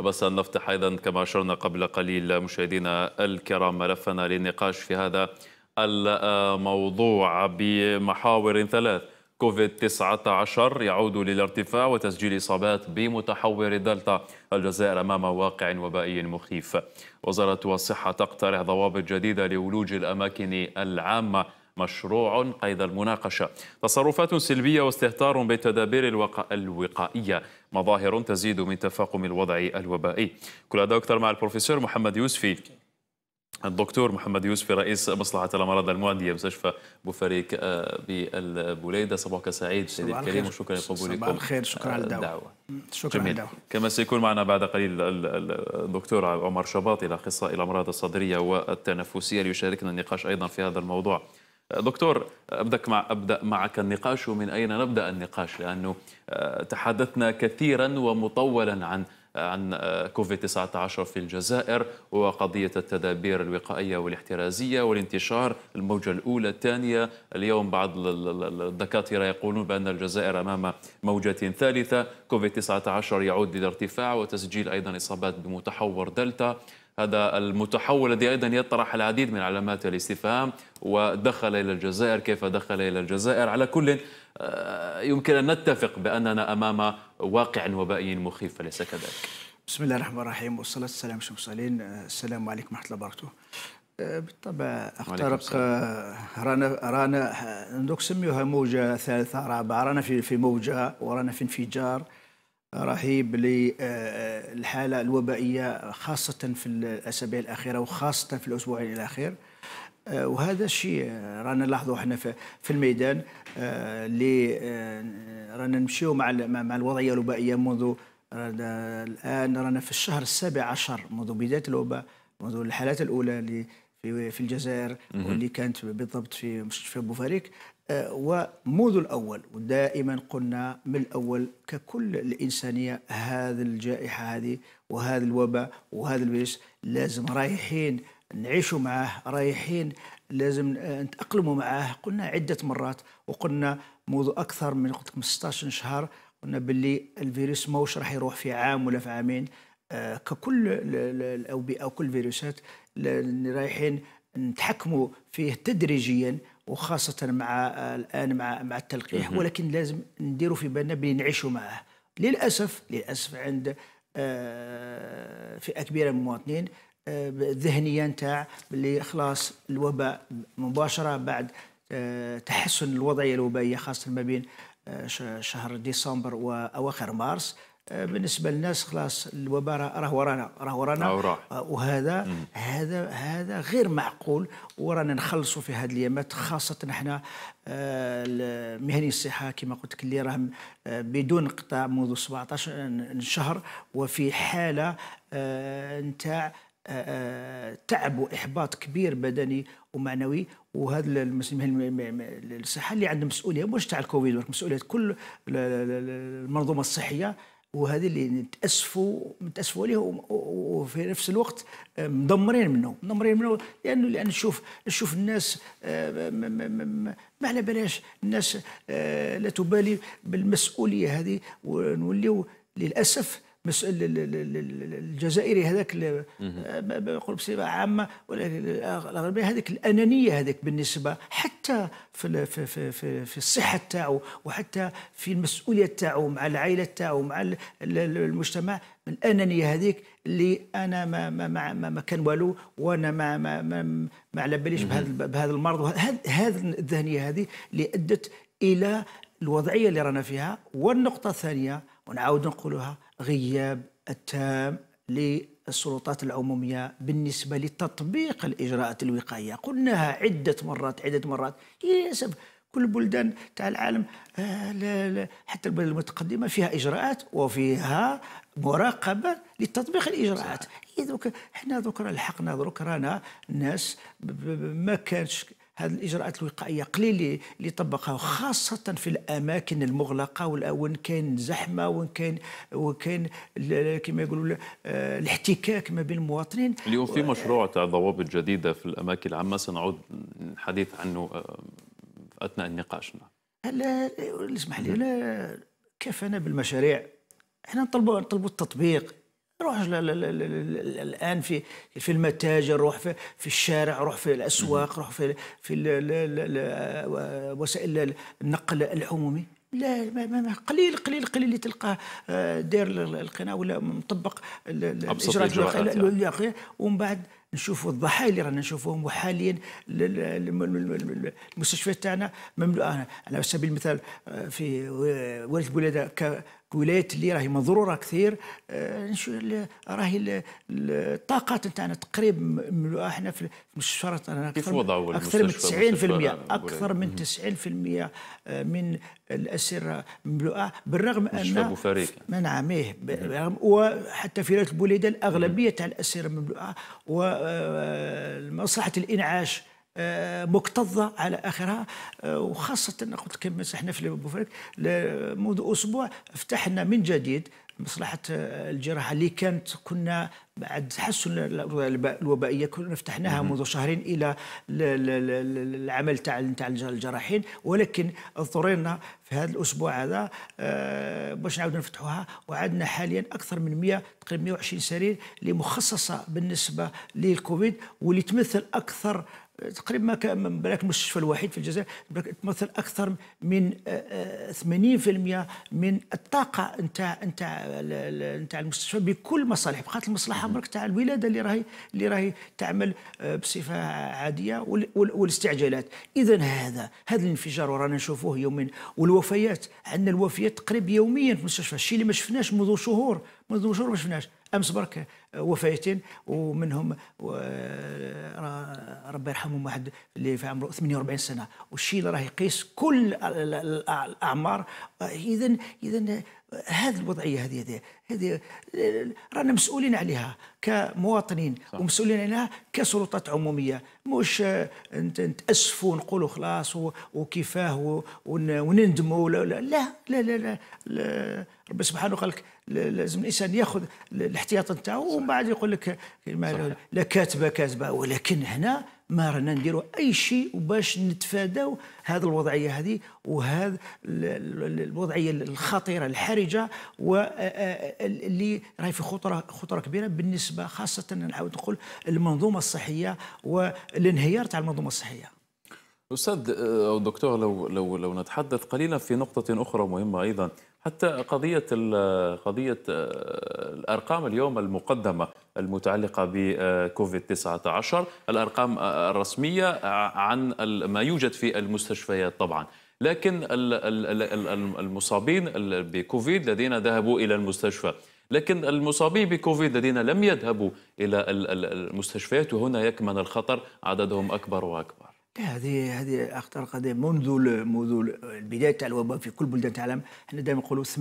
بس أن نفتح أيضا كما أشرنا قبل قليل مشاهدينا الكرام ملفنا للنقاش في هذا الموضوع بمحاور ثلاث كوفيد-19 يعود للارتفاع وتسجيل إصابات بمتحور دلتا الجزائر أمام واقع وبائي مخيف وزارة الصحة تقترح ضوابط جديدة لولوج الأماكن العامة مشروع قيد المناقشة تصرفات سلبية واستهتار بالتدابير الوقائية مظاهر تزيد من تفاقم الوضع الوبائي كل هذا أكثر مع البروفيسور محمد يوسفي الدكتور محمد يوسفي رئيس مصلحة الأمراض المعدية مستشفى بوفريك آه، بالبوليدة صباحك سعيد سيدي الكريم وشكرا لقبولكم صباح الخير شكرا على الدعوة آه، شكرا على الدعوة كما سيكون معنا بعد قليل الدكتور عمر شباطي الأخصائي الأمراض الصدرية والتنفسية ليشاركنا النقاش أيضا في هذا الموضوع دكتور أبدأ, مع ابدا معك النقاش ومن اين نبدا النقاش لانه آه، تحدثنا كثيرا ومطولا عن عن آه، كوفيد 19 في الجزائر وقضية التدابير الوقائية والاحترازية والانتشار الموجة الأولى الثانية اليوم بعض الدكاترة يقولون بأن الجزائر أمام موجة ثالثة كوفيد 19 يعود للارتفاع وتسجيل أيضا إصابات بمتحور دلتا هذا المتحول الذي أيضا يطرح العديد من علامات الاستفهام ودخل إلى الجزائر كيف دخل إلى الجزائر على كل آه، يمكن أن نتفق بأننا أمام واقع وبائي مخيف أليس كذلك؟ بسم الله الرحمن الرحيم والصلاة والسلام على المرسلين آه، السلام عليكم ورحمة الله وبركاته آه، بالطبع اخترق رانا رانا دوك سميوها موجه ثالثه رابعه رانا في في موجه ورانا في انفجار رهيب للحالة آه، الوبائية خاصة في الأسابيع الأخيرة وخاصة في الاسبوع الأخير آه، وهذا الشيء آه، رانا نلاحظه احنا في الميدان اللي رانا نمشيو مع مع الوضعيه الوبائيه منذ الان رانا في الشهر السابع عشر منذ بدايه الوباء منذ الحالات الاولى اللي في في الجزائر واللي كانت بالضبط في مستشفى بوفاريك آه، ومنذ الأول ودائما قلنا من الأول ككل الإنسانية هذه الجائحة هذه وهذا الوباء وهذا الفيروس لازم رايحين نعيشوا معاه رايحين لازم آه، نتأقلموا معاه قلنا عدة مرات وقلنا منذ أكثر من قلت لكم 16 شهر قلنا باللي الفيروس ماهوش راح يروح في عام ولا في عامين آه، ككل الأوبئة وكل الفيروسات رايحين نتحكموا فيه تدريجيا وخاصة مع الآن مع مع التلقيح ولكن لازم نديروا في بالنا بلي نعيشوا معه للأسف للأسف عند آه، فئة كبيرة من المواطنين الذهنية آه، نتاع بلي خلاص الوباء مباشرة بعد آه، تحسن الوضعية الوبائية خاصة ما بين شهر ديسمبر وأواخر مارس بالنسبه للناس خلاص الوباء راه ورانا راه ورانا آه، وهذا هذا هذا غير معقول ورانا نخلصوا في هذه الايامات خاصه احنا آه، مهني الصحه كما قلت لك اللي راهم آه، بدون قطاع منذ 17 شهر وفي حاله نتاع تعب واحباط كبير بدني ومعنوي وهذا المسلمين الصحه اللي عندهم مسؤوليه مش تاع الكوفيد مسؤوليه كل المنظومه الصحيه وهذا اللي نتاسفوا نتاسفوا عليه وفي نفس الوقت آه، مدمرين منه مدمرين منه لانه لان نشوف نشوف الناس آه، ما على بلاش الناس آه، لا تبالي بالمسؤوليه هذه ونوليو للاسف مسؤول الجزائري هذاك نقول آه، بصفه عامه الاغلبيه هذيك الانانيه هذيك بالنسبه حتى في في في في, الصحه تاعو وحتى في المسؤوليه تاعو مع العائله تاعو مع المجتمع الانانيه هذيك اللي انا ما ما ما, ما, ما كان والو وانا ما ما ما, ما على باليش بهذا بهذا المرض هذه الذهنيه هذه اللي ادت الى الوضعيه اللي رانا فيها والنقطه الثانيه ونعاود نقولها غياب التام للسلطات العمومية بالنسبة لتطبيق الإجراءات الوقائية قلناها عدة مرات عدة مرات للأسف كل بلدان تاع العالم آه، حتى البلد المتقدمة فيها إجراءات وفيها مراقبة لتطبيق الإجراءات إذا حنا دوك الحقنا دوك رانا ناس ما كانش هذه الاجراءات الوقائيه قليل اللي طبقها خاصه في الاماكن المغلقه وين كان زحمه وين كان وين كما يقولوا آه، الاحتكاك ما بين المواطنين اليوم في مشروع تاع ضوابط جديده في الاماكن العامه سنعود الحديث عنه آه، اثناء النقاش نعم. هلا اسمح لي كيف انا بالمشاريع احنا نطلبوا نطلبوا التطبيق روح الان في في المتاجر روح في, في الشارع روح في الاسواق روح في في وسائل النقل العمومي لا ما ما قليل قليل قليل اللي تلقاه آه، داير القناه ولا مطبق الاجراءات يعني. ومن بعد نشوفوا الضحايا اللي رانا نشوفوهم وحاليا المستشفيات تاعنا مملوءه على سبيل المثال آه، في ولايه بولاده الولايات اللي راهي مضروره كثير آه، راهي الطاقات نتاعنا تقريبا مملوءه احنا في المستشفيات اكثر اكثر من 90% إيه؟ اكثر من 90% آه، من الاسره مملوءه بالرغم ان نعم إيه، وحتى في ولايه البوليده الاغلبيه تاع الاسره مملوءه ومصلحه آه، الانعاش آه، مكتظه على اخرها آه، وخاصه قلت كما احنا في بوفريك منذ اسبوع فتحنا من جديد مصلحه آه، الجراحه اللي كانت كنا بعد تحسن الوبائيه كنا فتحناها منذ شهرين الى العمل تاع تاع الجراحين ولكن اضطرينا في هذا الاسبوع هذا باش نعاود نفتحوها وعدنا حاليا اكثر من 100 تقريبا 120 سرير اللي مخصصه بالنسبه للكوفيد واللي تمثل اكثر تقريبا ما كان بالك المستشفى الوحيد في الجزائر تمثل اكثر من 80% آه، آه، من الطاقه نتاع نتاع نتاع المستشفى بكل مصالح بقات المصلحه برك تاع الولاده اللي راهي اللي راهي تعمل آه، بصفه عاديه والاستعجالات اذا هذا هذا الانفجار ورانا نشوفوه يومين والوفيات عندنا الوفيات تقريبا يوميا في المستشفى الشيء اللي ما شفناش منذ شهور منذ شهور ما شفناش امس برك وفيتين ومنهم آه، ربي يرحمهم واحد اللي في عمره 48 سنه والشيء اللي راه يقيس كل الاعمار اذا آه، اذا هذه الوضعيه هذه هذه رانا مسؤولين عليها كمواطنين صح. ومسؤولين عليها كسلطات عموميه مش نتاسفوا ونقولوا خلاص وكيفاه ونندموا لا لا لا لا, لا, لا ربي سبحانه قال لك لازم الانسان ياخذ الاحتياط نتاعو ومن بعد يقول لك لا كاتبه كاتبه ولكن هنا ما رانا نديروا اي شيء باش نتفاداو هذه الوضعيه هذه وهذا الوضعيه الخطيره الحرجه واللي راهي في خطره خطره كبيره بالنسبه خاصه نعاود نقول المنظومه الصحيه والانهيار تاع المنظومه الصحيه استاذ او دكتور لو لو لو نتحدث قليلا في نقطه اخرى مهمه ايضا حتى قضية قضية آه، الأرقام اليوم المقدمة المتعلقة بكوفيد آه، 19 الأرقام آه، الرسمية عن ما يوجد في المستشفيات طبعا لكن المصابين بكوفيد الذين ذهبوا إلى المستشفى لكن المصابين بكوفيد الذين لم يذهبوا إلى المستشفيات وهنا يكمن الخطر عددهم أكبر وأكبر هذه هذه اخطر قضيه منذ منذ البدايه تاع الوباء في كل بلدان العالم احنا دائما نقولوا 80%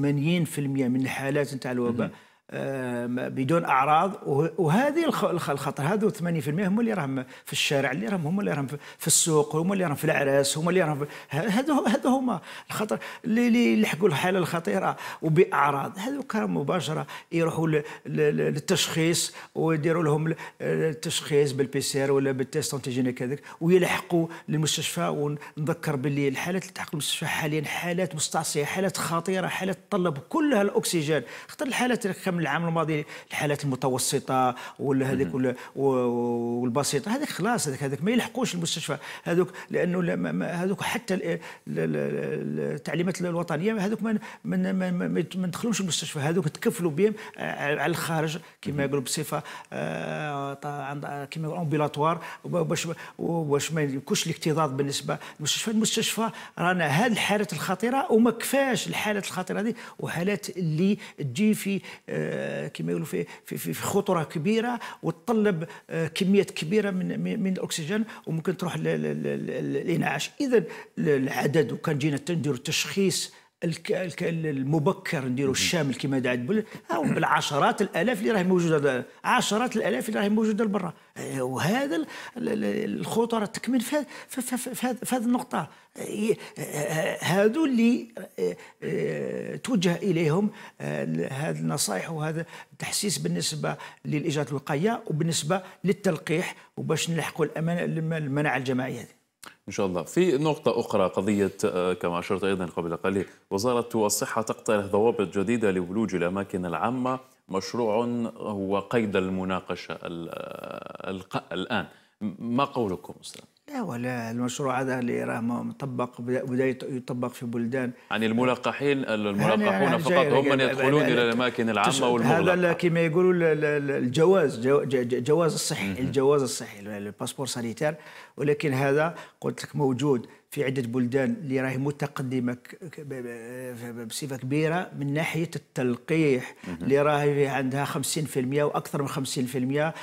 من الحالات تاع الوباء آه، بدون اعراض وهذه الخطر هذو 80% هم اللي راهم في الشارع اللي راهم هم اللي راهم في السوق هم اللي راهم في الاعراس هم اللي راهم هذو هذو هما الخطر اللي يلحقوا الحاله الخطيره وباعراض هذو كانوا مباشره يروحوا للتشخيص ويديروا لهم التشخيص بالبي سي ار ولا بالتيست انتيجينيك هذاك ويلحقوا للمستشفى ونذكر باللي الحالات اللي تحق المستشفى حاليا حالات مستعصيه حالات خطيره حالات تطلب كلها الاكسجين خاطر الحالات من العام الماضي الحالات المتوسطه ولا هذيك والبسيطه هذاك خلاص هذاك هذاك ما يلحقوش المستشفى هذوك لانه هذوك حتى التعليمات الوطنيه هذوك ما ما ندخلوش المستشفى هذوك تكفلوا بهم على الخارج كما يقولوا بصفه آه، كما يقولوا امبيلاتوار باش واش ما يكونش الاكتظاظ بالنسبه للمستشفى المستشفى رانا هذه الحالات الخطيره وما كفاش الحالات الخطيره هذه وحالات اللي تجي في آه، كما يقولوا في, في, في خطوره كبيره وتطلب آه، كميات كبيره من من الاكسجين وممكن تروح للانعاش اذا العدد وكان جينا نديروا تشخيص المبكر نديروا الشامل كما دعت او بالعشرات الالاف اللي راهي موجوده عشرات الالاف اللي راهي موجوده لبرا إيه، وهذا الخطوره تكمن في هذه النقطه إيه، إيه، هذو اللي توجه اليهم هذه النصائح وهذا التحسيس بالنسبه للاجراءات الوقائيه وبالنسبه للتلقيح وباش نلحقوا المناعه الجماعيه هذه ان شاء الله في نقطه اخرى قضيه آه، كما اشرت ايضا قبل قليل وزاره الصحه تقترح ضوابط جديده لولوج الاماكن العامه مشروع هو قيد المناقشه آه، الان ما قولكم استاذ لا ولا المشروع هذا اللي راه مطبق بدا يطبق في بلدان يعني الملقحين الملقحون فقط هم من يدخلون الى الاماكن العامه والمغلقه هذا كما يقولوا الجواز جواز الصحي الجواز الصحي الباسبور سانيتير ولكن هذا قلت لك موجود في عده بلدان اللي راهي متقدمه بصفه كبيره من ناحيه التلقيح اللي راهي عندها 50% واكثر من 50% آه،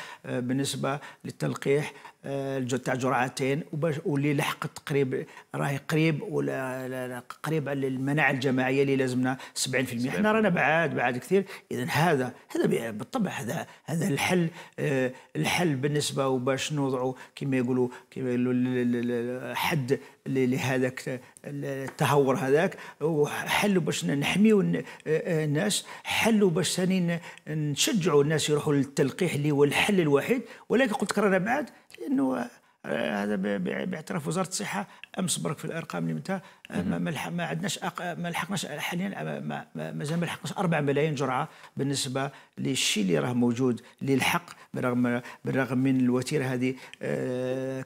بالنسبه للتلقيح آه، الجو تاع جرعتين واللي لحقت تقريب راهي قريب ولا قريب على المناعه الجماعيه اللي لازمنا 70% احنا رانا بعاد بعاد كثير اذا هذا هذا بالطبع هذا هذا الحل آه، الحل بالنسبه وباش نوضعوا كما يقولوا كما يقولوا حد لهذاك التهور هذاك وحلوا باش نحميو الناس حلوا باش ثاني نشجعوا الناس يروحوا للتلقيح اللي هو الحل الوحيد ولكن قلت لك رانا بعد لانه آه، هذا باعتراف وزاره الصحه امس برك في الارقام اللي متى آه، ما عندناش ما لحقناش حاليا آه، مازال ما لحقناش 4 ملايين جرعه بالنسبه للشيء اللي راه موجود للحق بالرغم بالرغم من الوتيره هذه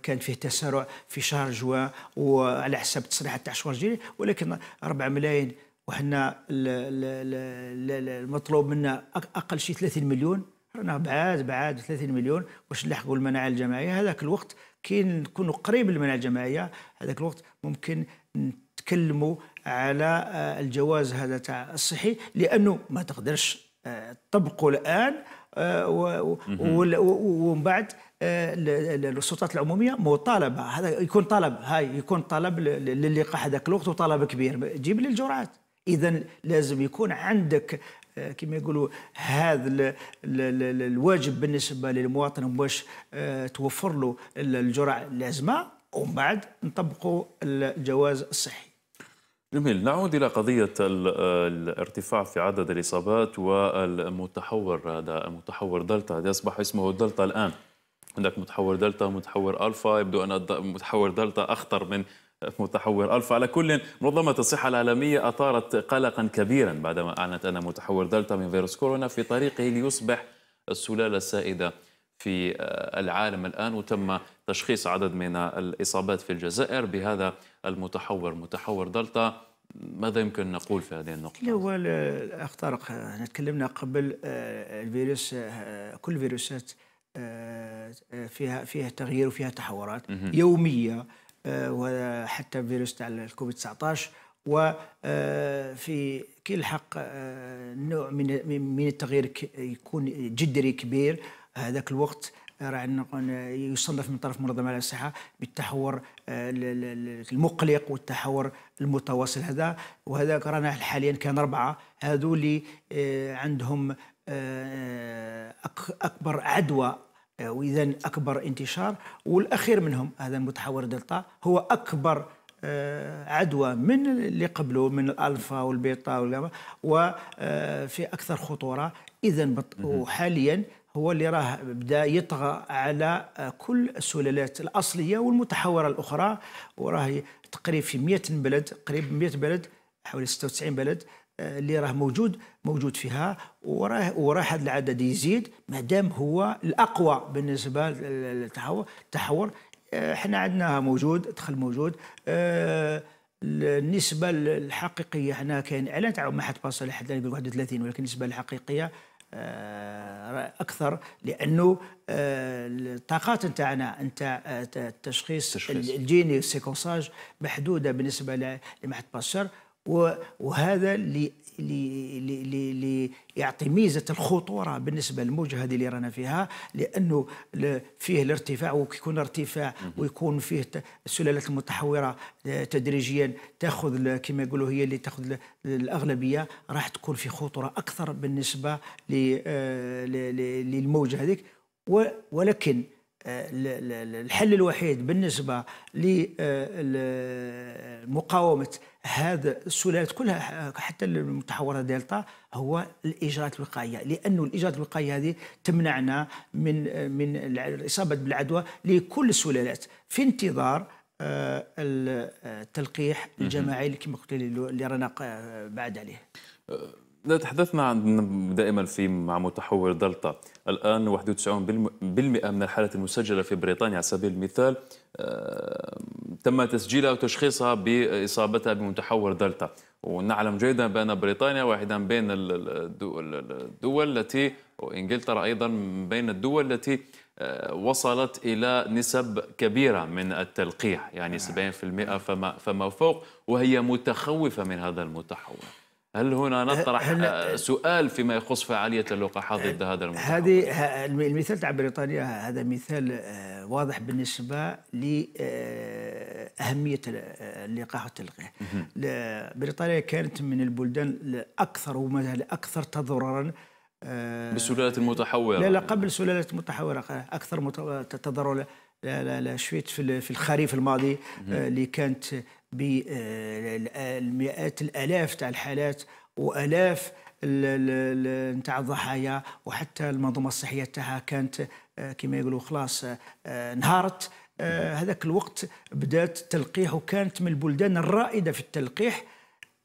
كان فيه تسارع في شهر جوان وعلى حسب التصريحات تاع شهر جيري ولكن 4 ملايين وحنا المطلوب منا اقل شيء 30 مليون رانا بعاد بعاد 30 مليون واش نلحقوا المناعه الجماعيه هذاك الوقت كي نكونوا قريب من الجمعيه هذاك الوقت ممكن نتكلموا على آه، الجواز هذا تاع الصحي لانه ما تقدرش آه، تطبقه الان آه، ومن بعد السلطات العموميه مطالبه هذا يكون طلب هاي يكون طلب للقاح هذاك الوقت وطلب كبير جيب لي الجرعات اذا لازم يكون عندك كما يقولوا هذا الواجب بالنسبه للمواطن باش آه، توفر له الجرعه اللازمه ومن بعد نطبقوا الجواز الصحي جميل نعود إلى قضية آه، الارتفاع في عدد الإصابات والمتحور هذا المتحور دلتا هذا أصبح اسمه دلتا الآن عندك متحور دلتا ومتحور ألفا يبدو أن متحور دلتا أخطر من متحور ألف على كل منظمة الصحة العالمية أثارت قلقا كبيرا بعدما أعلنت أن متحور دلتا من فيروس كورونا في طريقه ليصبح السلالة السائدة في آه، العالم الآن وتم تشخيص عدد من الإصابات في الجزائر بهذا المتحور متحور دلتا ماذا يمكن أن نقول في هذه النقطة؟ الأول اخترق طارق احنا تكلمنا قبل آه، الفيروس آه، كل فيروسات فيها فيها تغيير وفيها تحورات يوميه آه، وحتى فيروس تاع الكوفيد 19 وفي آه، كيلحق آه، نوع من من التغيير يكون جذري كبير هذاك الوقت راه يصنف من طرف منظمه على الصحه بالتحور المقلق والتحور المتواصل هذا وهذا رانا حاليا كان اربعه هذو اللي عندهم اكبر عدوى آه، واذا اكبر انتشار والاخير منهم هذا المتحور دلتا هو اكبر آه، عدوى من اللي قبله من الالفا والبيتا والجاما وفي آه، اكثر خطوره اذا وحاليا هو اللي راه بدا يطغى على كل السلالات الاصليه والمتحوره الاخرى وراه تقريبا في 100 بلد قريب 100 بلد حوالي 96 بلد اللي راه موجود موجود فيها وراه وراه هذا العدد يزيد ما دام هو الاقوى بالنسبه للتحور التحور احنا آه، عندنا موجود دخل موجود آه، النسبة الحقيقية هنا كاين اعلان تاع ما حد باصل حتى يقول 31 ولكن النسبة الحقيقية آه، اكثر لانه الطاقات نتاعنا نتاع التشخيص الجيني السيكونساج محدودة بالنسبة لما حد وهذا اللي اللي يعطي ميزه الخطوره بالنسبه للموجه هذه اللي رانا فيها لانه فيه الارتفاع ويكون ارتفاع ويكون فيه السلالات المتحوره آه، تدريجيا تاخذ كما يقولوا هي اللي تاخذ الاغلبيه راح تكون في خطوره اكثر بالنسبه آه، للموجه هذيك ولكن آه، الحل الوحيد بالنسبه لمقاومه هذا السلالات كلها حتى المتحوره دلتا هو الاجراءات الوقائيه لانه الاجراءات الوقائيه هذه تمنعنا من من الاصابه بالعدوى لكل السلالات في انتظار آه، التلقيح الجماعي اللي كما قلت اللي رانا بعد عليه آه، تحدثنا عن دائما في مع متحور دلتا الان 91% من الحالات المسجله في بريطانيا على سبيل المثال آه، تم تسجيلها وتشخيصها باصابتها بمتحور دلتا ونعلم جيدا بان بريطانيا واحده من بين الدول التي وانجلترا ايضا من بين الدول التي آه، وصلت الى نسب كبيره من التلقيح يعني 70% آه. فما فما فوق وهي متخوفه من هذا المتحور هل هنا نطرح آه، سؤال فيما يخص فعاليه اللقاحات ضد هذا المتحور هذه المثال تاع بريطانيا هذا مثال واضح بالنسبه ل اهميه اللقاح والتلقيح. بريطانيا كانت من البلدان الاكثر وما زال اكثر تضررا آه، بالسلالات المتحوره لا لا قبل السلالات المتحوره اكثر تضررا لا لا شويت في الخريف الماضي آه، اللي كانت بالمئات آه، الالاف تاع الحالات والاف نتاع الضحايا وحتى المنظومه الصحيه تاعها كانت كما يقولوا خلاص انهارت آه، هذاك الوقت بدات التلقيح وكانت من البلدان الرائده في التلقيح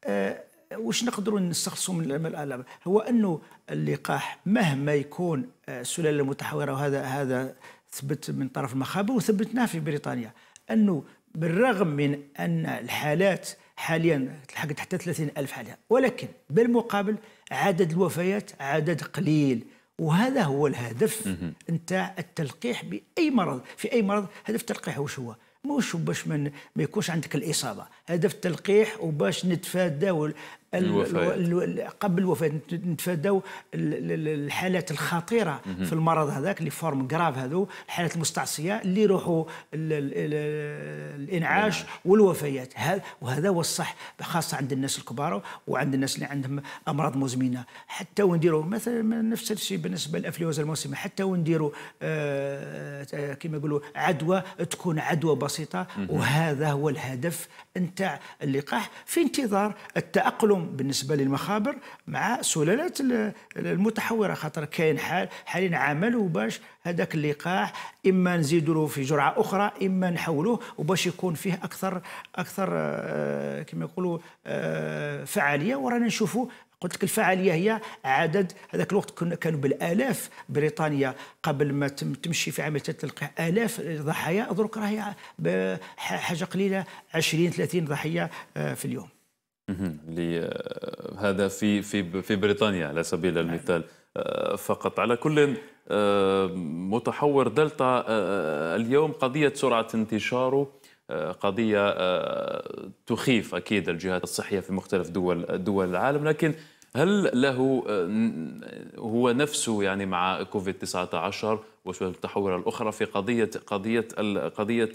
آه، واش نقدروا نستخلصوا من الالم هو انه اللقاح مهما يكون آه، السلاله متحوره وهذا هذا ثبت من طرف المخابر وثبتناه في بريطانيا انه بالرغم من ان الحالات حاليا تلحق حتى 30 ألف حالة ولكن بالمقابل عدد الوفيات عدد قليل وهذا هو الهدف نتاع التلقيح باي مرض في اي مرض هدف التلقيح واش هو مش باش ما يكونش عندك الاصابه هدف التلقيح وباش نتفاداو الوفاة. قبل الوفاة نتفاداو الحالات الخطيرة في المرض هذاك اللي فورم كراف هذو الحالات المستعصية اللي يروحوا الانعاش والوفيات وهذا هو الصح خاصة عند الناس الكبار وعند الناس اللي عندهم أمراض مزمنة حتى ونديروا مثلا نفس الشيء بالنسبة للأفلوز الموسمة حتى ونديروا آه... آه، كما يقولوا عدوى تكون عدوى بسيطة وهذا هو الهدف نتاع اللقاح في انتظار التأقلم اليوم بالنسبه للمخابر مع سلالات المتحوره خاطر كاين حال حاليا عمل وباش هذاك اللقاح اما نزيدوا له في جرعه اخرى اما نحولوه وباش يكون فيه اكثر اكثر آه، كما يقولوا آه، فعاليه ورانا نشوفوا قلت لك الفعاليه هي عدد هذاك الوقت كنا كانوا بالالاف بريطانيا قبل ما تمشي في عمليه التلقيح الاف ضحايا دروك راهي حاجه قليله 20 30 ضحيه في اليوم هذا في في في بريطانيا على سبيل نعم. المثال آه، فقط على كل آه، متحور دلتا آه، اليوم قضيه سرعه انتشاره قضيه تخيف اكيد الجهات الصحيه في مختلف دول دول العالم لكن هل له آه، هو نفسه يعني مع كوفيد 19 والتحول الاخرى في قضيه قضيه قضيه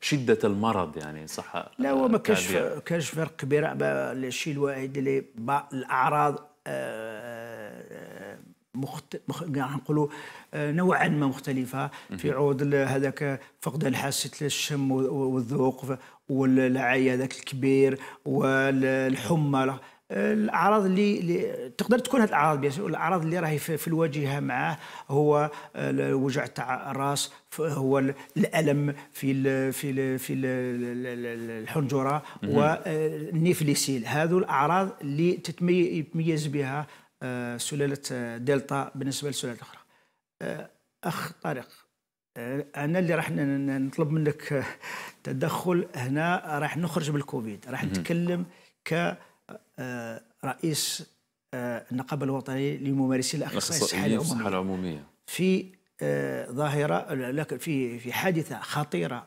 شده المرض يعني صح لا هو ما كانش كانش فرق كبير الشيء الواحد اللي الاعراض آه، آه، مخت... مخ... يعني نقولوا نوعا ما مختلفه في عوض هذاك فقدان حاسه الشم والذوق والعي هذاك الكبير والحمى الاعراض اللي, اللي تقدر تكون هذه الاعراض الاعراض اللي راهي في, الواجهه معاه هو الوجع تاع الراس هو الالم في الـ في الـ في الـ الحنجره والنيفليسيل آه، هذو الاعراض اللي تتميز بها آه، سلاله آه، دلتا بالنسبه للسلالات الاخرى اخ طارق انا اللي راح نطلب منك تدخل هنا راح نخرج بالكوفيد راح نتكلم ك آه، رئيس آه، النقابه الوطنيه لممارسي الاخصائيين الصحيه العموميه, العمومية. في آه، ظاهره لكن في في حادثه خطيره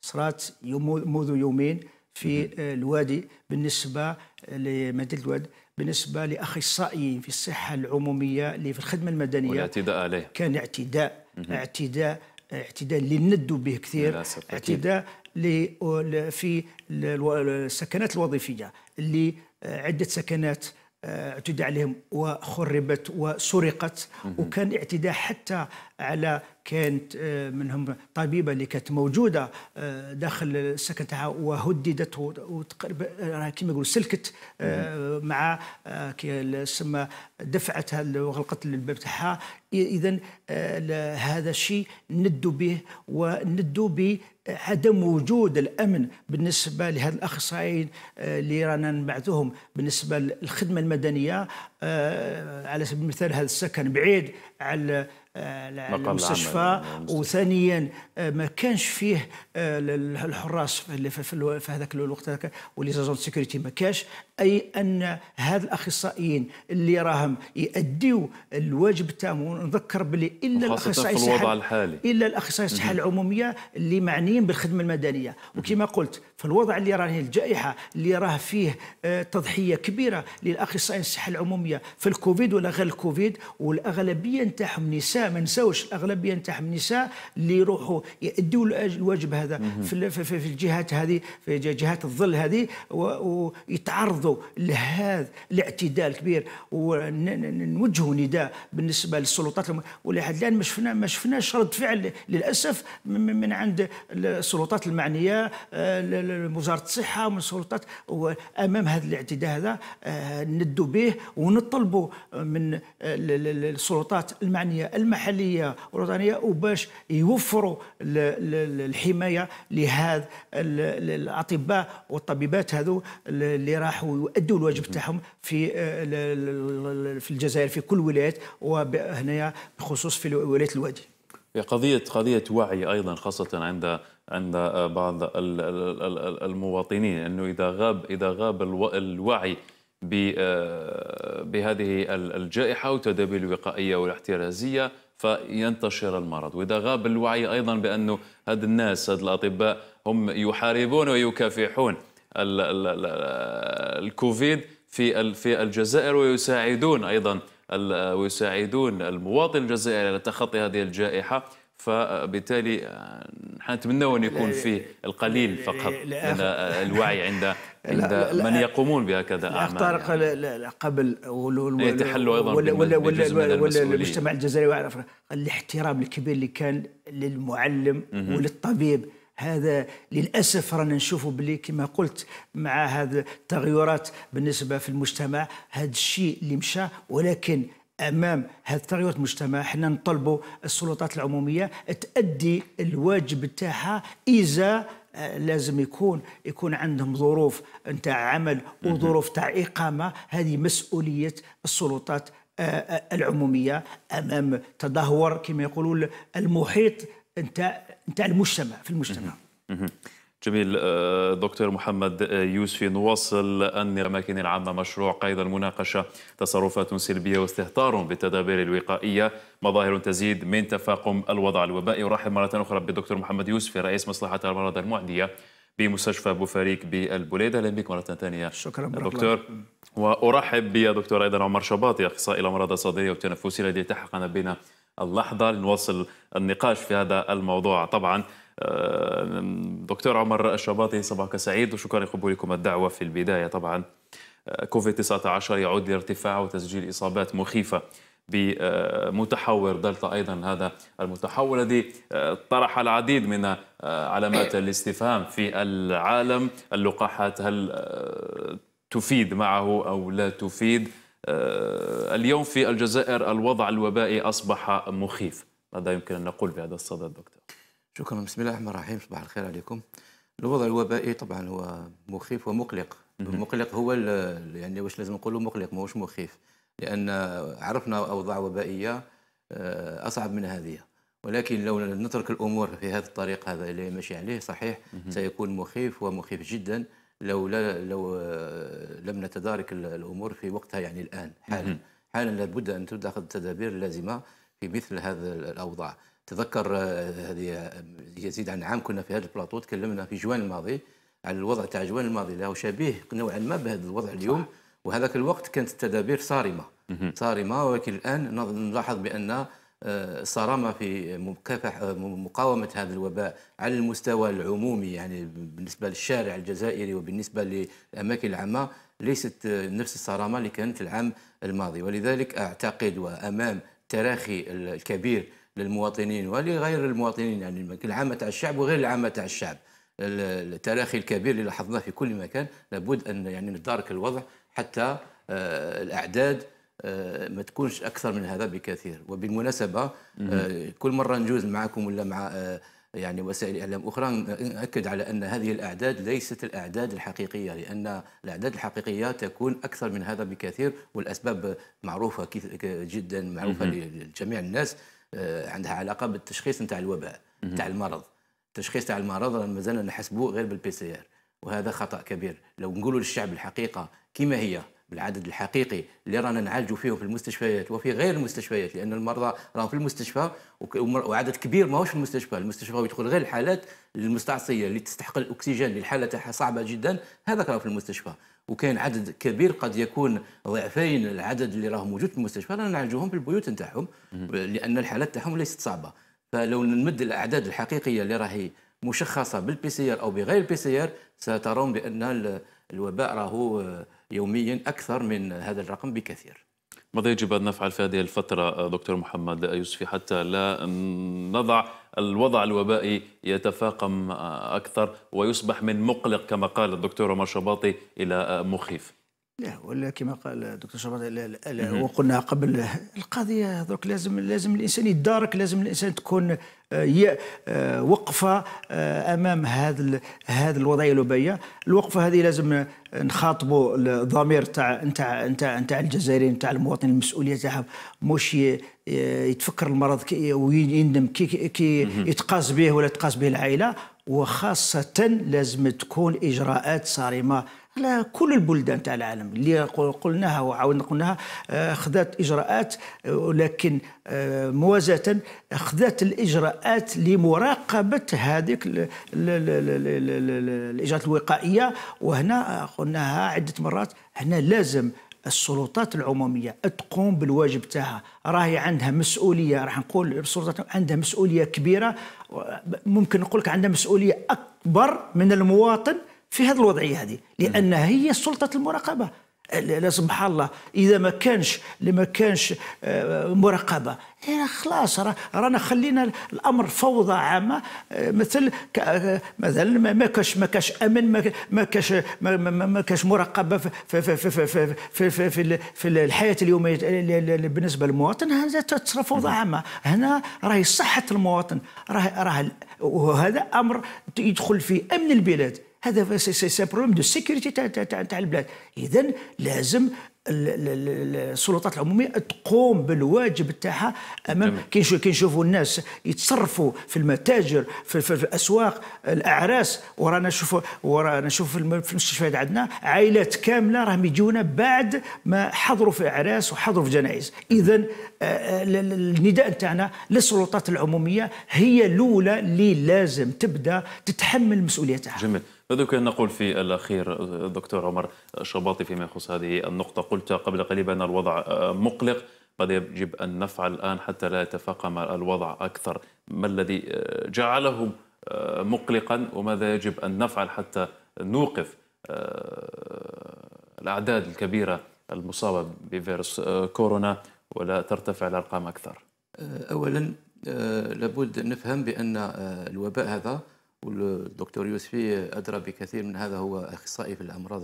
صرات منذ يومين في الوادي بالنسبه لمدينه الوادي بالنسبه لاخصائيين في الصحه العموميه اللي في الخدمه المدنيه والاعتداء عليه كان اعتداء اعتداء اعتداء اللي ندوا به كثير اعتداء في السكنات الوظيفيه اللي آه، عده سكنات آه، اعتدى عليهم وخربت وسرقت وكان اعتداء حتى على كانت آه، منهم طبيبه اللي كانت موجوده آه، داخل السكن تاعها وهددت وتقرب آه، كيما يقولوا سلكت مع كي دفعتها وغلقت الباب تاعها اذا هذا الشيء ندوا به وندوا بعدم عدم وجود الامن بالنسبه لهذا الاخصائيين اللي رانا نبعثوهم بالنسبه للخدمه المدنيه على سبيل المثال هذا السكن بعيد على آه، المستشفى وثانيا آه، ما كانش فيه آه، الحراس في هذاك الوقت ولي زون سيكوريتي ما كانش اي ان هاد الاخصائيين اللي راهم يؤديوا الواجب تاعهم ونذكر بلي الا الاخصائي الصحه الحالي الا الاخصائي الصحه العموميه اللي معنيين بالخدمه المدنيه وكما قلت في الوضع اللي راه الجائحه اللي راه فيه تضحيه كبيره للاخصائيين الصحه العموميه في الكوفيد ولا غير الكوفيد والاغلبيه نتاعهم نساء ما نساوش الاغلبيه نتاعهم النساء اللي يروحوا يؤدوا الواجب هذا في, في, في الجهات هذه في جهات الظل هذه ويتعرضوا لهذا الاعتداء الكبير ونوجهوا نداء بالنسبه للسلطات ولحد الان ما شفنا ما شفناش رد فعل للاسف من عند السلطات المعنيه آه، وزاره الصحه ومن السلطات امام هذا الاعتداء هذا آه، ندوا به ونطلبوا من السلطات آه، المعنيه المحليه والوطنيه وباش يوفروا الحمايه لهذا الاطباء والطبيبات هذو اللي راحوا يؤدوا الواجب تاعهم في آه، في الجزائر في كل ولايات وهنايا بخصوص في ولايه الوادي قضية قضية وعي أيضا خاصة عند عند آه، بعض المواطنين أنه إذا غاب إذا غاب الوعي بهذه الجائحة وتدابير الوقائية والاحترازية فينتشر المرض وإذا غاب الوعي أيضا بأنه هذا الناس هذا الأطباء هم يحاربون ويكافحون الكوفيد في في الجزائر ويساعدون أيضا ويساعدون المواطن الجزائري على تخطي هذه الجائحة فبالتالي نتمنى أن يكون فيه القليل فقط من الوعي عند عند من يقومون بهكذا اعمال طارق يعني. قبل يتحلوا إيه، ايضا ولا ولا ولا, ولا المجتمع الجزائري وعلى قال الاحترام الكبير اللي كان للمعلم مه. وللطبيب هذا للاسف رانا نشوفوا بلي كما قلت مع هذه التغيرات بالنسبه في المجتمع هذا الشيء اللي مشى ولكن امام هذه التغيرات المجتمع حنا نطلبوا السلطات العموميه تؤدي الواجب تاعها اذا لازم يكون يكون عندهم ظروف نتاع عمل وظروف تاع اقامه هذه مسؤوليه السلطات آه، آه، العموميه امام تدهور كما يقولون المحيط نتاع نتاع المجتمع في المجتمع جميل آه، دكتور محمد آه، يوسفي نواصل أن الأماكن العامة مشروع قيد المناقشة تصرفات سلبية واستهتار بالتدابير الوقائية مظاهر تزيد من تفاقم الوضع الوبائي أرحب مرة أخرى بالدكتور محمد يوسفي رئيس مصلحة المرضى المعدية بمستشفى بوفاريك بالبوليدة أهلا بك مرة ثانية شكرا دكتور وأرحب بدكتور أيضا عمر شباطي أخصائي الأمراض الصدرية والتنفسية الذي التحقنا بنا اللحظة لنواصل النقاش في هذا الموضوع طبعا دكتور عمر الشباطي صباحك سعيد وشكرا لقبولكم الدعوة في البداية طبعا آه، كوفيد 19 يعود لارتفاع وتسجيل إصابات مخيفة بمتحور دلتا ايضا هذا المتحور الذي آه، طرح العديد من آه، علامات الاستفهام في العالم اللقاحات هل تفيد معه او لا تفيد اليوم في الجزائر الوضع الوبائي اصبح مخيف ماذا يمكن ان نقول بهذا الصدد دكتور شكرا بسم الله الرحمن الرحيم صباح الخير عليكم الوضع الوبائي طبعا هو مخيف ومقلق المقلق هو يعني واش لازم نقولوا مقلق ماهوش مخيف لان عرفنا اوضاع وبائيه آه، اصعب من هذه ولكن لو نترك الامور في هذا الطريق هذا اللي ماشي عليه صحيح سيكون مخيف ومخيف جدا لو لا لو آه، لم نتدارك الامور في وقتها يعني الان حالا حالا لابد ان تتخذ التدابير اللازمه في مثل هذا الاوضاع تذكر آه، هذه آه، يزيد عن عام كنا في هذا البلاطو تكلمنا في جوان الماضي على الوضع تاع جوان الماضي اللي شبيه نوعا ما بهذا الوضع اليوم وهذاك الوقت كانت التدابير صارمه صارمه ولكن الان نلاحظ بان آه، صرامه في مقاومه هذا الوباء على المستوى العمومي يعني بالنسبه للشارع الجزائري وبالنسبه للاماكن العامه ليست نفس الصرامه اللي كانت العام الماضي ولذلك اعتقد وامام التراخي الكبير للمواطنين ولغير المواطنين يعني العامة تاع الشعب وغير العامة تاع الشعب التراخي الكبير اللي لاحظناه في كل مكان لابد ان يعني ندارك الوضع حتى آه، الاعداد آه، ما تكونش اكثر من هذا بكثير وبالمناسبه آه، كل مره نجوز معكم ولا مع يعني وسائل اعلام اخرى ناكد على ان هذه الاعداد ليست الاعداد الحقيقيه لان الاعداد الحقيقيه تكون اكثر من هذا بكثير والاسباب معروفه جدا معروفه لجميع الناس آه، عندها علاقه بالتشخيص نتاع الوباء نتاع المرض التشخيص تاع المرض مازلنا نحسبوه غير بالبي سي ار وهذا خطا كبير لو نقولوا للشعب الحقيقه كما هي بالعدد الحقيقي اللي رانا نعالجوا فيهم في المستشفيات وفي غير المستشفيات لان المرضى راهم في المستشفى وعدد كبير ماهوش في المستشفى، المستشفى يدخل غير الحالات المستعصيه اللي تستحق الاكسجين اللي الحاله تاعها صعبه جدا هذاك راه في المستشفى وكاين عدد كبير قد يكون ضعفين العدد اللي راه موجود في المستشفى رانا نعالجوهم في البيوت نتاعهم لان الحالات تاعهم ليست صعبه فلو نمد الاعداد الحقيقيه اللي راهي مشخصه بالبي سي ار او بغير البي سي ار سترون بان الوباء راهو يوميا أكثر من هذا الرقم بكثير ماذا يجب أن نفعل في هذه الفترة دكتور محمد يوسفي حتى لا نضع الوضع الوبائي يتفاقم أكثر ويصبح من مقلق كما قال الدكتور عمر شباطي إلى مخيف لا ولا كما قال دكتور شربات وقلنا قبل القضيه درك لازم لازم الانسان يدارك لازم الانسان تكون آه، آه، وقفه آه، امام هذا هذه الوضعيه اللوبية الوقفه هذه لازم نخاطبوا الضمير تاع نتاع نتاع نتاع الجزائريين نتاع المواطنين المسؤوليه تاعهم مش يتفكر المرض ويندم كي, كي يتقاس به ولا تقاس به العائله وخاصه لازم تكون اجراءات صارمه على كل البلدان تاع العالم اللي قلناها وعاودنا قلناها اخذت اجراءات ولكن موازاة اخذت الاجراءات لمراقبه هذيك الاجراءات الوقائيه وهنا قلناها عده مرات هنا لازم السلطات العمومية تقوم بالواجب تاعها راهي عندها مسؤولية راح نقول السلطات عندها مسؤولية كبيرة ممكن نقول لك عندها مسؤولية أكبر من المواطن في هذه الوضعيه هذه لانها هي سلطه المراقبه لا سمح الله اذا ما كانش ما كانش آه، مراقبه خلاص رانا خلينا الامر فوضى عامه آه، مثل آه، مثلا ما كاش ما كاش امن ما كاش ما كاش مراقبه في في في في في في, في, في, في الحياه اليوميه بالنسبه للمواطن هذا تصرف فوضى نعم. عامه هنا راهي صحه المواطن راه راه وهذا امر يدخل في امن البلاد هذا سي بروبليم دو سيكوريتي تاع تاع تاع البلاد اذا لازم السلطات العموميه تقوم بالواجب تاعها امام كي نشوفوا الناس يتصرفوا في المتاجر في, في, في الاسواق الاعراس ورانا نشوف ورانا نشوف في المستشفيات عندنا عائلات كامله راهم يجونا بعد ما حضروا في اعراس وحضروا في جنائز اذا آه، آه، النداء تاعنا للسلطات العموميه هي الاولى اللي لازم تبدا تتحمل مسؤوليتها جميل لديك أن نقول في الأخير دكتور عمر شباطي فيما يخص هذه النقطة قلت قبل قليل أن الوضع مقلق ماذا يجب أن نفعل الآن حتى لا يتفاقم الوضع أكثر ما الذي جعله مقلقا وماذا يجب أن نفعل حتى نوقف الأعداد الكبيرة المصابة بفيروس كورونا ولا ترتفع الأرقام أكثر أولا لابد أن نفهم بأن الوباء هذا والدكتور يوسفي أدرى بكثير من هذا هو أخصائي في الأمراض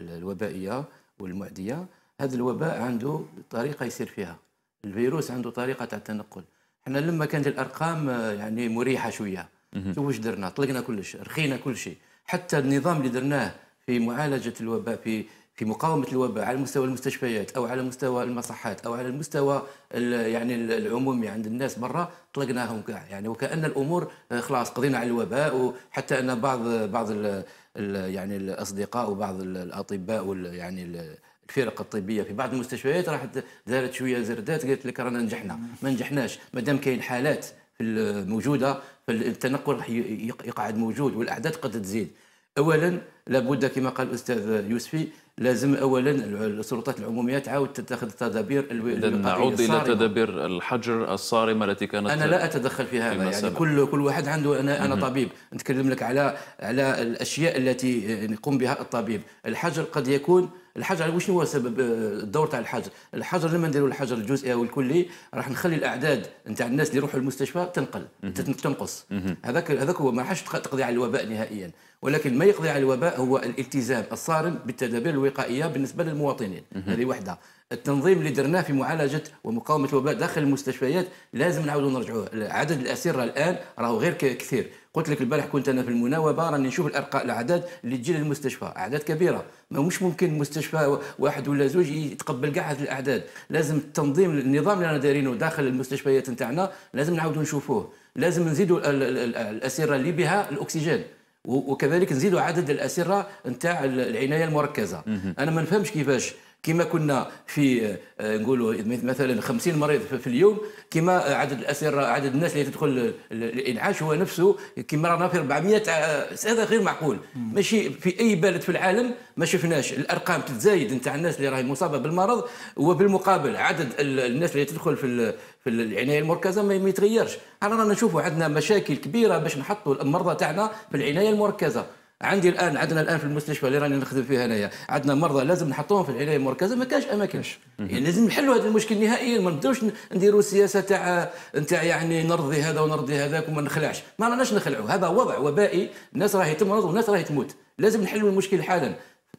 الوبائية والمعدية هذا الوباء عنده طريقة يسير فيها الفيروس عنده طريقة تاع التنقل حنا لما كانت الأرقام آه، يعني مريحة شوية شوف واش درنا طلقنا كلش رخينا كل شيء حتى النظام اللي درناه في معالجة الوباء في في مقاومه الوباء على مستوى المستشفيات او على مستوى المصحات او على المستوى يعني العمومي عند الناس برا طلقناهم كاع يعني وكان الامور آه، خلاص قضينا على الوباء وحتى ان بعض بعض الـ يعني الاصدقاء وبعض الاطباء وال يعني الفرق الطبيه في بعض المستشفيات راحت دارت شويه زردات قالت لك رانا نجحنا ما نجحناش ما دام كاين حالات موجوده فالتنقل راح يقعد موجود والاعداد قد تزيد اولا لابد كما قال الاستاذ يوسفي لازم اولا السلطات العموميه تعاود تتخذ تدابير نعود الى تدابير الحجر الصارمه التي كانت انا لا اتدخل في هذا يعني كل كل واحد عنده انا انا طبيب نتكلم لك على على الاشياء التي يقوم بها الطبيب الحجر قد يكون الحجر يعني واش هو سبب آه، الدور تاع الحجر الحجر لما نديروا الحجر الجزئي او الكلي راح نخلي الاعداد نتاع الناس اللي يروحوا المستشفى تنقل تنقص هذاك هذاك هو ما راحش تقضي على الوباء نهائيا ولكن ما يقضي على الوباء هو الالتزام الصارم بالتدابير الوقائيه بالنسبه للمواطنين هذه وحده التنظيم اللي درناه في معالجه ومقاومه الوباء داخل المستشفيات لازم نعاودوا نرجعوه عدد الاسره الان راهو غير كثير قلت لك البارح كنت انا في المناوبه راني نشوف الارقام الاعداد اللي تجي للمستشفى اعداد كبيره ما مش ممكن مستشفى واحد ولا زوج يتقبل كاع هذه الاعداد لازم التنظيم النظام اللي رانا دايرينه داخل المستشفيات نتاعنا لازم نعاودوا نشوفوه لازم نزيدوا الاسره اللي بها الاكسجين وكذلك نزيدوا عدد الاسره نتاع العنايه المركزه انا ما نفهمش كيفاش كما كنا في آه، نقولوا مثلا 50 مريض في اليوم كما عدد الاسر عدد الناس اللي تدخل الانعاش هو نفسه كما رانا في 400 هذا آه، غير معقول ماشي في اي بلد في العالم ما شفناش الارقام تتزايد نتاع الناس اللي راهي مصابه بالمرض وبالمقابل عدد الناس اللي تدخل في في العنايه المركزه ما يتغيرش على رانا نشوفوا عندنا مشاكل كبيره باش نحطوا المرضى تاعنا في العنايه المركزه عندي الان عندنا الان في المستشفى اللي راني نخدم فيها انايا عندنا مرضى لازم نحطوهم في العنايه المركزه ما كانش اماكن يعني لازم نحلوا هذا المشكل نهائيا ما نبداوش نديروا سياسه تاع نتاع يعني نرضي هذا ونرضي هذاك وما نخلعش ما راناش نخلعوا هذا وضع وبائي الناس راهي تمرض والناس راهي تموت لازم نحلوا المشكل حالا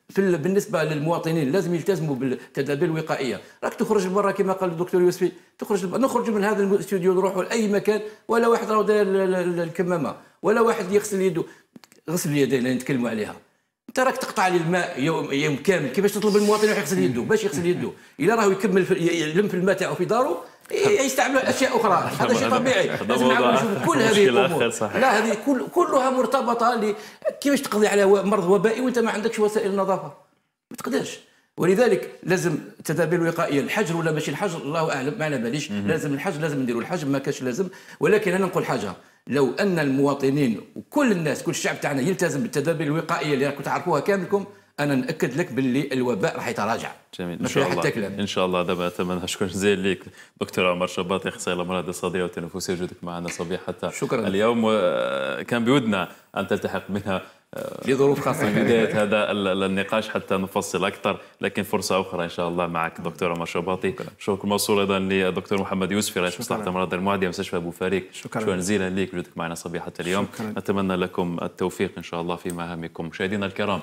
في بالنسبه للمواطنين لازم يلتزموا بالتدابير الوقائيه راك تخرج لبرا كما قال الدكتور يوسفي تخرج نخرج من هذا الاستوديو نروحوا لاي مكان ولا واحد راه داير الكمامه ولا واحد يغسل يده غسل اليدين اللي نتكلموا عليها انت راك تقطع لي الماء يوم يوم كامل كيفاش تطلب المواطن يروح يغسل يده باش يغسل يده الا راه يكمل يلم في الماء تاعو في دارو يستعمل اشياء اخرى هذا شيء طبيعي لازم نشوف كل هذه الامور لا هذه كل كلها مرتبطه كيفاش تقضي على مرض وبائي وانت ما عندكش وسائل النظافه ما تقدرش ولذلك لازم تدابير وقائيه الحجر ولا ماشي الحجر الله اعلم ما على باليش لازم الحجر لازم نديروا الحجر ما كاش لازم ولكن انا نقول حاجه لو ان المواطنين وكل الناس كل الشعب تاعنا يلتزم بالتدابير الوقائيه اللي راكم تعرفوها كاملكم انا ناكد لك باللي الوباء راح يتراجع جميل ان شاء الله حتى كلام. ان شاء الله دابا اتمنى شكون جزيلا ليك دكتور عمر شباطي اخصائي الامراض الصدريه والتنفسيه وجودك معنا صبيحه حتى شكرا اليوم آه، كان بودنا ان تلتحق بنا لظروف خاصة في بداية هذا النقاش حتى نفصل أكثر لكن فرصة أخرى إن شاء الله معك دكتور عمر شباطي شكرا موصول أيضا للدكتور محمد يوسف رئيس مصلحة أمراض المعدية مستشفى أبو فريق شكرا, شكرا جزيلا لك وجودك معنا صبيحة اليوم شكرا. نتمنى لكم التوفيق إن شاء الله في مهامكم مشاهدينا الكرام